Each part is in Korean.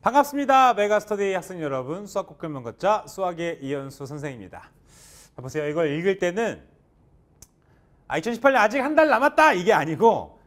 반갑습니다. 메가스터디 학생 여러분, 수학 국금명걷자 수학의 이현수 선생입니다. 보세요. 이걸 읽을 때는 아, 2018년 아직 한 달 남았다 이게 아니고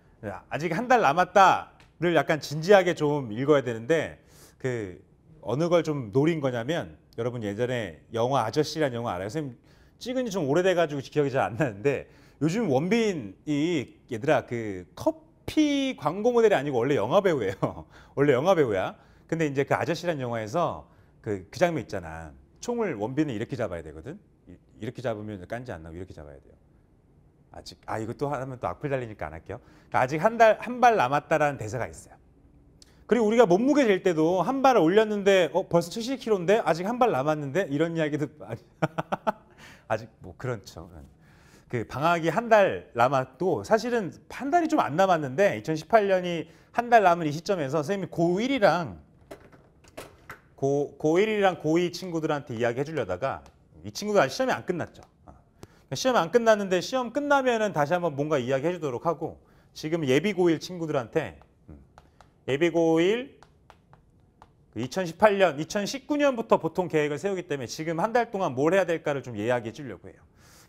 아직 한 달 남았다를 약간 진지하게 좀 읽어야 되는데 그 어느 걸 좀 노린 거냐면 여러분 예전에 영화 아저씨란 영화 알아요? 선생님 찍은 지 좀 오래돼가지고 기억이 잘 안 나는데 요즘 원빈이 얘들아 그 커피 광고 모델이 아니고 원래 영화 배우예요. 원래 영화 배우야. 근데 이제 그 아저씨란 영화에서 그, 그 장면 있잖아. 총을 원빈은 이렇게 잡아야 되거든. 이렇게 잡으면 깐지 안 나고 이렇게 잡아야 돼요. 아직 아 이거 또 하면 또 악플 달리니까 안 할게요. 그 아직 한 달 한 발 남았다라는 대사가 있어요. 그리고 우리가 몸무게 잴 때도 한 발을 올렸는데 어 벌써 70kg인데 아직 한 발 남았는데 이런 이야기도 아직 니아뭐 그렇죠. 그 방학이 한 달 남았도 사실은 한 달이 좀 안 남았는데 2018년이 한 달 남은 이 시점에서 선생님이 고1이랑 고, 고1이랑 고2 친구들한테 이야기 해주려다가 이친구가 시험이 안 끝났죠. 어. 시험 안 끝났는데 시험 끝나면은 다시 한번 뭔가 이야기 해주도록 하고 지금 예비 고1 친구들한테 음, 예비 고1 2018년, 2019년부터 보통 계획을 세우기 때문에 지금 한 달 동안 뭘 해야 될까를 좀 이야기해 주려고 해요.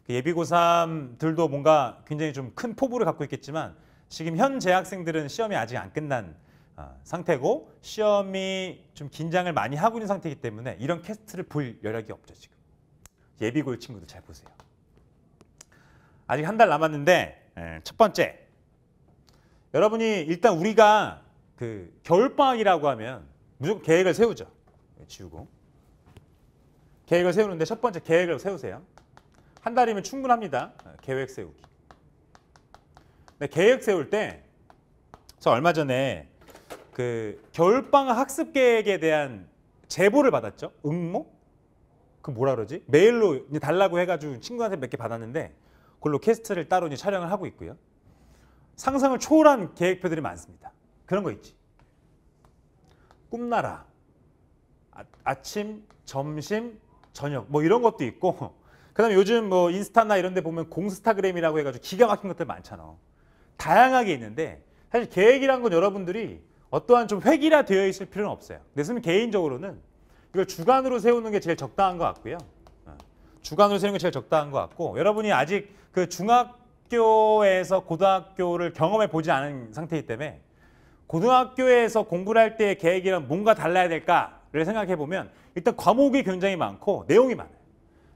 그 예비 고3들도 뭔가 굉장히 좀 큰 포부를 갖고 있겠지만 지금 현 재학생들은 시험이 아직 안 끝난 아, 상태고 시험이 좀 긴장을 많이 하고 있는 상태이기 때문에 이런 캐스트를 볼 여력이 없죠 지금 예비고일 친구들 잘 보세요 아직 한 달 남았는데 예, 첫 번째 여러분이 일단 우리가 그 겨울방학이라고 하면 무조건 계획을 세우죠 예, 지우고 계획을 세우는데 첫 번째 계획을 세우세요 한 달이면 충분합니다 아, 계획 세우기 계획 세울 때, 그래서 얼마 전에 그 겨울방학 습 계획에 대한 제보를 받았죠. 응모? 그 뭐라 그러지? 메일로 달라고 해가지고 친구한테 몇 개 받았는데 그걸로 캐스트를 따로 이제 촬영을 하고 있고요. 상상을 초월한 계획표들이 많습니다. 그런 거 있지. 꿈나라, 아, 아침, 점심, 저녁 뭐 이런 것도 있고 그다음에 요즘 뭐 인스타나 이런 데 보면 공스타그램이라고 해가지고 기가 막힌 것들 많잖아. 다양하게 있는데 사실 계획이란 건 여러분들이 어떠한 좀 획일화 되어 있을 필요는 없어요. 근데 저는 개인적으로는 이걸 주간으로 세우는 게 제일 적당한 것 같고요. 어, 주간으로 세우는 게 제일 적당한 것 같고 여러분이 아직 그 중학교에서 고등학교를 경험해 보지 않은 상태이기 때문에 고등학교에서 공부를 할 때의 계획이랑 뭔가 달라야 될까를 생각해 보면 일단 과목이 굉장히 많고 내용이 많아요.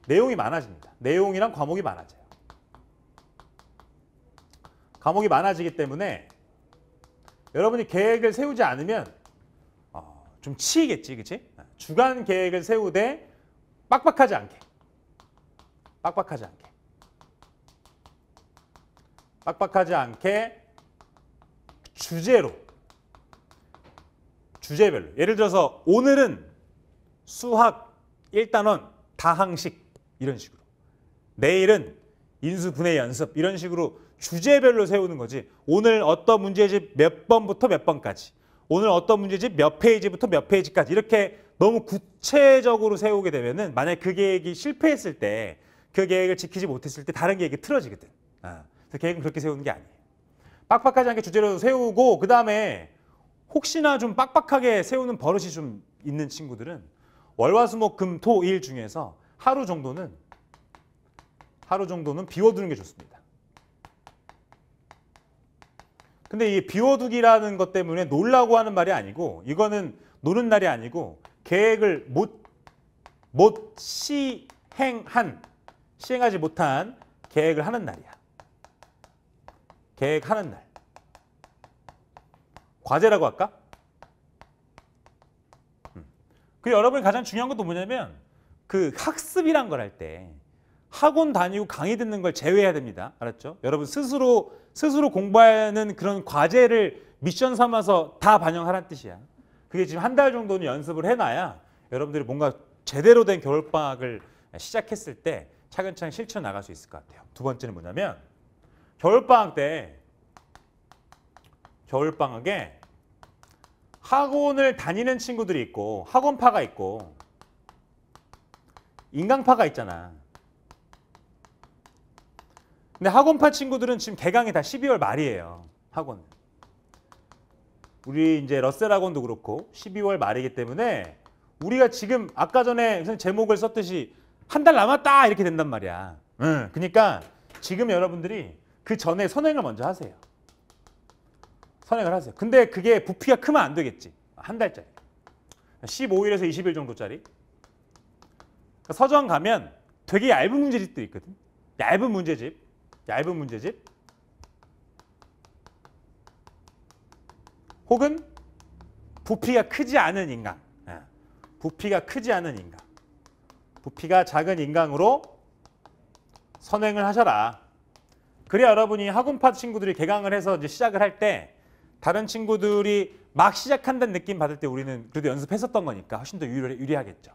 내용이 많아집니다. 내용이랑 과목이 많아져요. 과목이 많아지기 때문에 여러분이 계획을 세우지 않으면 어, 좀 치이겠지, 그치? 네. 주간 계획을 세우되 빡빡하지 않게. 빡빡하지 않게. 빡빡하지 않게 주제로 주제별로 예를 들어서 오늘은 수학 1단원 다항식 이런 식으로 내일은 인수분해 연습 이런 식으로 주제별로 세우는 거지. 오늘 어떤 문제집 몇 번부터 몇 번까지. 오늘 어떤 문제집 몇 페이지부터 몇 페이지까지 이렇게 너무 구체적으로 세우게 되면은 만약 그 계획이 실패했을 때 그 계획을 지키지 못했을 때 다른 계획이 틀어지거든. 아, 그래서 계획은 그렇게 세우는 게 아니에요. 빡빡하지 않게 주제로 세우고 그 다음에 혹시나 좀 빡빡하게 세우는 버릇이 좀 있는 친구들은 월화수목 금토일 중에서 하루 정도는 하루 정도는 비워두는 게 좋습니다. 근데 이 비워두기라는 것 때문에 놀라고 하는 말이 아니고 이거는 노는 날이 아니고 계획을 못, 못 시행한, 시행하지 못한 계획을 하는 날이야. 계획하는 날. 과제라고 할까? 그 여러분이 가장 중요한 것도 뭐냐면 그 학습이란 걸할때 학원 다니고 강의 듣는 걸 제외해야 됩니다. 알았죠? 여러분 스스로 스스로 공부하는 그런 과제를 미션 삼아서 다 반영하란 뜻이야. 그게 지금 한 달 정도는 연습을 해놔야 여러분들이 뭔가 제대로 된 겨울방학을 시작했을 때 차근차근 실천 나갈 수 있을 것 같아요. 두 번째는 뭐냐면 겨울방학 때 겨울방학에 학원을 다니는 친구들이 있고 학원파가 있고 인강파가 있잖아. 근데 학원파 친구들은 지금 개강이 다 12월 말이에요. 학원. 우리 이제 러셀 학원도 그렇고 12월 말이기 때문에 우리가 지금 아까 전에 제목을 썼듯이 한 달 남았다 이렇게 된단 말이야. 응. 그러니까 지금 여러분들이 그 전에 선행을 먼저 하세요. 선행을 하세요. 근데 그게 부피가 크면 안 되겠지. 한 달짜리. 15일에서 20일 정도짜리. 그러니까 서점 가면 되게 얇은 문제집도 있거든. 얇은 문제집. 얇은 문제집 혹은 부피가 크지 않은 인강 예. 부피가 크지 않은 인강 부피가 작은 인강으로 선행을 하셔라 그래야 여러분이 학원파 친구들이 개강을 해서 이제 시작을 할 때 다른 친구들이 막 시작한다는 느낌 받을 때 우리는 그래도 연습했었던 거니까 훨씬 더 유리, 유리하겠죠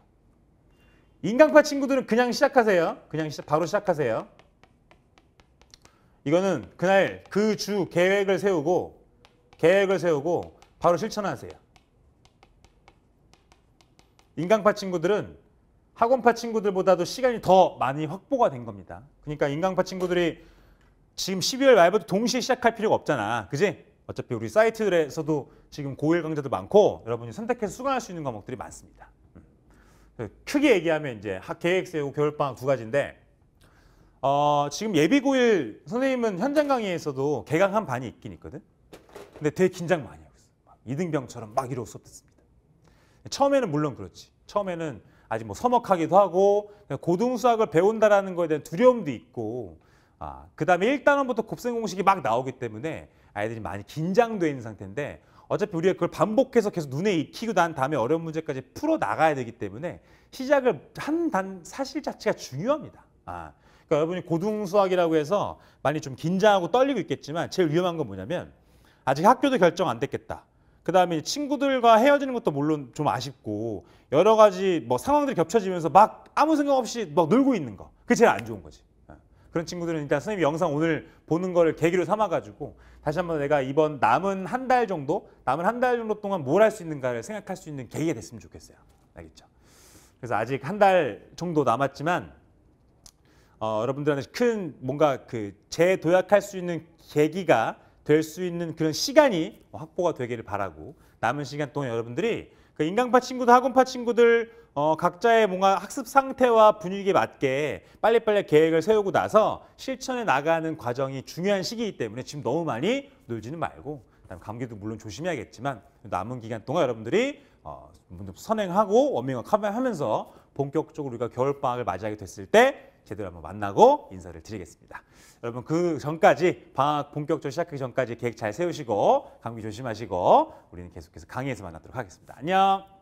인강파 친구들은 그냥 시작하세요 그냥 시작, 바로 시작하세요 이거는 그날 그 주 계획을 세우고 계획을 세우고 바로 실천하세요. 인강파 친구들은 학원파 친구들보다도 시간이 더 많이 확보가 된 겁니다. 그러니까 인강파 친구들이 지금 12월 말부터 동시에 시작할 필요가 없잖아. 그지? 어차피 우리 사이트들에서도 지금 고1 강좌도 많고 여러분이 선택해서 수강할 수 있는 과목들이 많습니다. 음. 크게 얘기하면 이제 계획 세우고 겨울방학 두 가지인데 어, 지금 예비고일 선생님은 현장 강의에서도 개강한 반이 있긴 있거든. 근데 되게 긴장 많이 하고 있어. 막 이등병처럼 막 이러고 수업 듣습니다. 처음에는 물론 그렇지. 처음에는 아직 뭐 서먹하기도 하고 고등수학을 배운다라는 거에 대한 두려움도 있고 아, 그다음에 일단원부터 곱셈 공식이 막 나오기 때문에 아이들이 많이 긴장돼 있는 상태인데 어차피 우리가 그걸 반복해서 계속 눈에 익히고 난 다음에 어려운 문제까지 풀어 나가야 되기 때문에 시작을 한 단 사실 자체가 중요합니다. 아, 그러니까 여러분이 고등 수학이라고 해서 많이 좀 긴장하고 떨리고 있겠지만 제일 위험한 건 뭐냐면 아직 학교도 결정 안 됐겠다. 그다음에 친구들과 헤어지는 것도 물론 좀 아쉽고 여러 가지 뭐 상황들이 겹쳐지면서 막 아무 생각 없이 막 놀고 있는 거. 그게 제일 안 좋은 거지. 어. 그런 친구들은 일단 그러니까 선생님 영상 오늘 보는 거를 계기로 삼아가지고 다시 한번 내가 이번 남은 한 달 정도, 남은 한 달 정도 동안 뭘 할 수 있는가를 생각할 수 있는 계기가 됐으면 좋겠어요. 알겠죠? 그래서 아직 한 달 정도 남았지만 어, 여러분들한테 큰 뭔가 그 재도약할 수 있는 계기가 될 수 있는 그런 시간이 확보가 되기를 바라고 남은 시간 동안 여러분들이 그 인강파 친구들, 학원파 친구들 어, 각자의 뭔가 학습 상태와 분위기에 맞게 빨리빨리 계획을 세우고 나서 실천해 나가는 과정이 중요한 시기이기 때문에 지금 너무 많이 놀지는 말고 그다음 감기도 물론 조심해야겠지만 남은 기간 동안 여러분들이 어, 선행하고 워밍업 하면서 본격적으로 우리가 겨울방학을 맞이하게 됐을 때 제대로 한번 만나고 인사를 드리겠습니다. 여러분 그 전까지 방학 본격적으로 시작하기 전까지 계획 잘 세우시고 감기 조심하시고 우리는 계속해서 강의에서 만나도록 하겠습니다. 안녕.